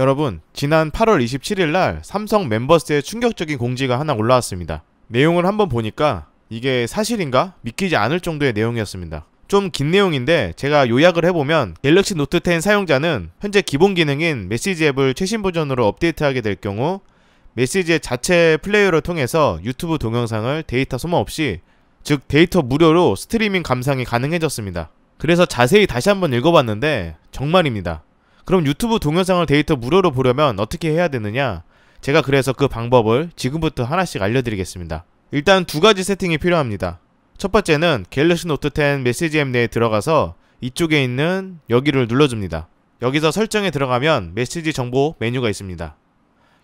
여러분, 지난 8월 27일 날 삼성 멤버스에 충격적인 공지가 하나 올라왔습니다. 내용을 한번 보니까 이게 사실인가? 믿기지 않을 정도의 내용이었습니다. 좀 긴 내용인데 제가 요약을 해보면 갤럭시 노트10 사용자는 현재 기본 기능인 메시지 앱을 최신 버전으로 업데이트하게 될 경우 메시지 의 자체 플레이어를 통해서 유튜브 동영상을 데이터 소모 없이 즉 데이터 무료로 스트리밍 감상이 가능해졌습니다. 그래서 자세히 다시 한번 읽어봤는데 정말입니다. 그럼 유튜브 동영상을 데이터 무료로 보려면 어떻게 해야 되느냐? 제가 그래서 그 방법을 지금부터 하나씩 알려드리겠습니다. 일단 두 가지 세팅이 필요합니다. 첫 번째는 갤럭시 노트 10 메시지 앱 내에 들어가서 이쪽에 있는 여기를 눌러줍니다. 여기서 설정에 들어가면 메시지 정보 메뉴가 있습니다.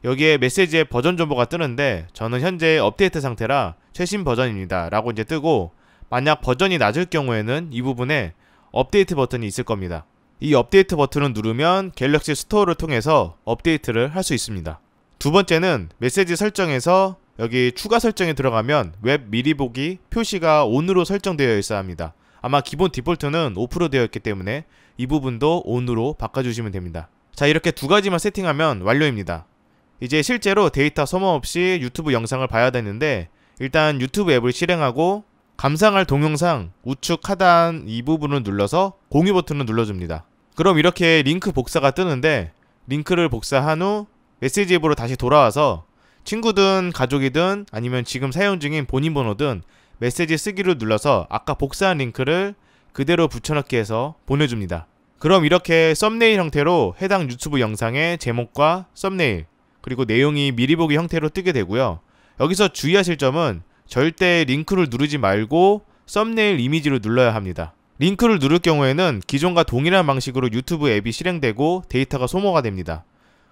여기에 메시지의 버전 정보가 뜨는데 저는 현재 업데이트 상태라 최신 버전입니다 라고 이제 뜨고 만약 버전이 낮을 경우에는 이 부분에 업데이트 버튼이 있을 겁니다. 이 업데이트 버튼을 누르면 갤럭시 스토어를 통해서 업데이트를 할 수 있습니다. 두 번째는 메시지 설정에서 여기 추가 설정에 들어가면 웹 미리 보기 표시가 o 으로 설정되어 있어야 합니다. 아마 기본 디폴트는 오프로 되어 있기 때문에 이 부분도 o 으로 바꿔주시면 됩니다. 자 이렇게 두 가지만 세팅하면 완료입니다. 이제 실제로 데이터 소모 없이 유튜브 영상을 봐야 되는데 일단 유튜브 앱을 실행하고 감상할 동영상 우측 하단 이 부분을 눌러서 공유 버튼을 눌러줍니다. 그럼 이렇게 링크 복사가 뜨는데 링크를 복사한 후 메시지 앱으로 다시 돌아와서 친구든 가족이든 아니면 지금 사용 중인 본인 번호든 메시지 쓰기로 눌러서 아까 복사한 링크를 그대로 붙여넣기 해서 보내줍니다. 그럼 이렇게 썸네일 형태로 해당 유튜브 영상의 제목과 썸네일 그리고 내용이 미리 보기 형태로 뜨게 되고요. 여기서 주의하실 점은 절대 링크를 누르지 말고 썸네일 이미지로 눌러야 합니다. 링크를 누를 경우에는 기존과 동일한 방식으로 유튜브 앱이 실행되고 데이터가 소모가 됩니다.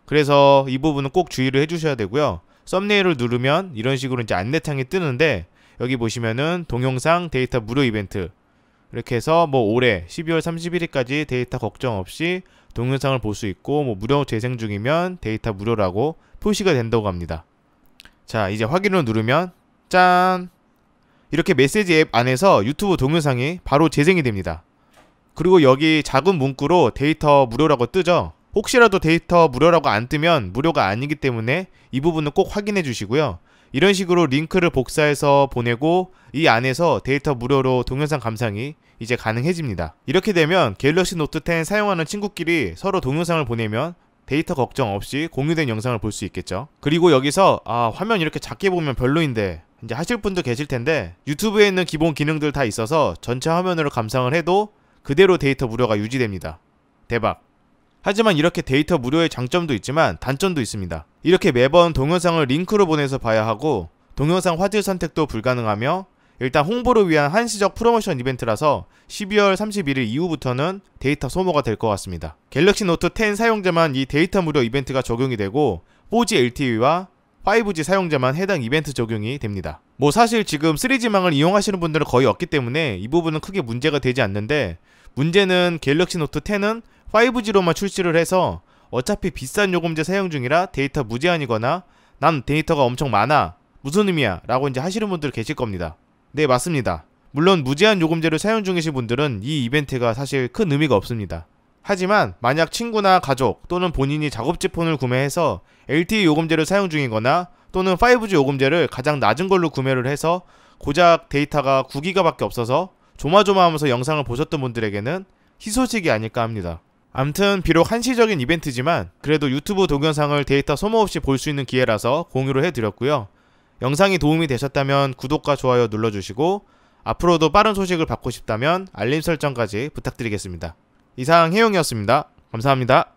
그래서 이 부분은 꼭 주의를 해주셔야 되고요. 썸네일을 누르면 이런 식으로 이제 안내창이 뜨는데 여기 보시면은 동영상 데이터 무료 이벤트 이렇게 해서 뭐 올해 12월 31일까지 데이터 걱정 없이 동영상을 볼 수 있고 뭐 무료 재생 중이면 데이터 무료라고 표시가 된다고 합니다. 자 이제 확인을 누르면 짠 이렇게 메시지 앱 안에서 유튜브 동영상이 바로 재생이 됩니다. 그리고 여기 작은 문구로 데이터 무료라고 뜨죠? 혹시라도 데이터 무료라고 안 뜨면 무료가 아니기 때문에 이 부분은 꼭 확인해 주시고요. 이런 식으로 링크를 복사해서 보내고 이 안에서 데이터 무료로 동영상 감상이 이제 가능해집니다. 이렇게 되면 갤럭시 노트10 사용하는 친구끼리 서로 동영상을 보내면 데이터 걱정 없이 공유된 영상을 볼 수 있겠죠. 그리고 여기서 아 화면 이렇게 작게 보면 별로인데 이제 하실 분도 계실 텐데 유튜브에 있는 기본 기능들 다 있어서 전체 화면으로 감상을 해도 그대로 데이터 무료가 유지됩니다. 대박. 하지만 이렇게 데이터 무료의 장점도 있지만 단점도 있습니다. 이렇게 매번 동영상을 링크로 보내서 봐야 하고 동영상 화질 선택도 불가능하며 일단 홍보를 위한 한시적 프로모션 이벤트라서 12월 31일 이후부터는 데이터 소모가 될 것 같습니다. 갤럭시 노트 10 사용자만 이 데이터 무료 이벤트가 적용이 되고 4G LTE와 5G 사용자만 해당 이벤트 적용이 됩니다. 뭐 사실 지금 3G망을 이용하시는 분들은 거의 없기 때문에 이 부분은 크게 문제가 되지 않는데 문제는 갤럭시 노트 10은 5G로만 출시를 해서 어차피 비싼 요금제 사용 중이라 데이터 무제한이거나 난 데이터가 엄청 많아 무슨 의미야 라고 이제 하시는 분들 계실 겁니다. 네 맞습니다. 물론 무제한 요금제를 사용 중이신 분들은 이 이벤트가 사실 큰 의미가 없습니다. 하지만 만약 친구나 가족 또는 본인이 작업지 폰을 구매해서 LTE 요금제를 사용 중이거나 또는 5G 요금제를 가장 낮은 걸로 구매를 해서 고작 데이터가 9기가밖에 없어서 조마조마하면서 영상을 보셨던 분들에게는 희소식이 아닐까 합니다. 암튼 비록 한시적인 이벤트지만 그래도 유튜브 동영상을 데이터 소모 없이 볼 수 있는 기회라서 공유를 해드렸고요. 영상이 도움이 되셨다면 구독과 좋아요 눌러주시고 앞으로도 빠른 소식을 받고 싶다면 알림 설정까지 부탁드리겠습니다. 이상 해용이었습니다. 감사합니다.